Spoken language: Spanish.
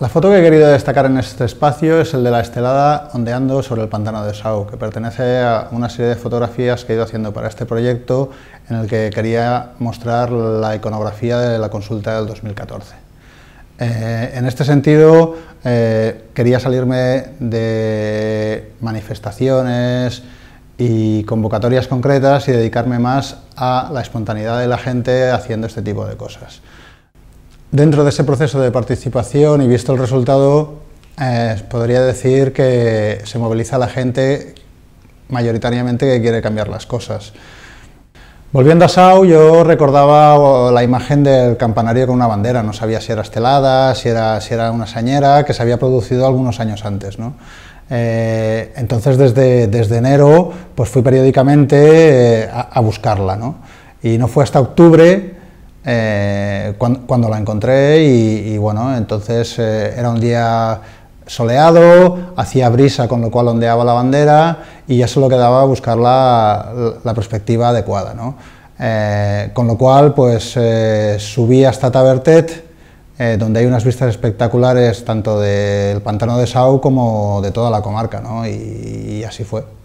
La foto que he querido destacar en este espacio es el de la estelada ondeando sobre el pantano de Sau, que pertenece a una serie de fotografías que he ido haciendo para este proyecto en el que quería mostrar la iconografía de la consulta del 2014. Eh, en este sentido, eh, quería salirme de manifestaciones y convocatorias concretas y dedicarme más a la espontaneidad de la gente haciendo este tipo de cosas. Dentro de ese proceso de participación y visto el resultado, eh, podría decir que se moviliza la gente mayoritariamente que quiere cambiar las cosas. Volviendo a Sau, yo recordaba la imagen del campanario con una bandera, no sabía si era estelada, si era, si era una sañera, que se había producido algunos años antes. Eh, entonces, desde, desde, enero, pues fui periódicamente eh, a, a, buscarla. ¿no? Y no fue hasta octubre eh, cuando, la encontré y, bueno, entonces eh, era un día soleado, hacía brisa con lo cual ondeaba la bandera y ya solo quedaba buscar la, la, perspectiva adecuada. ¿no? Eh, con lo cual pues subí hasta Tabertet, donde hay unas vistas espectaculares tanto del pantano de Sau como de toda la comarca ¿no? y así fue.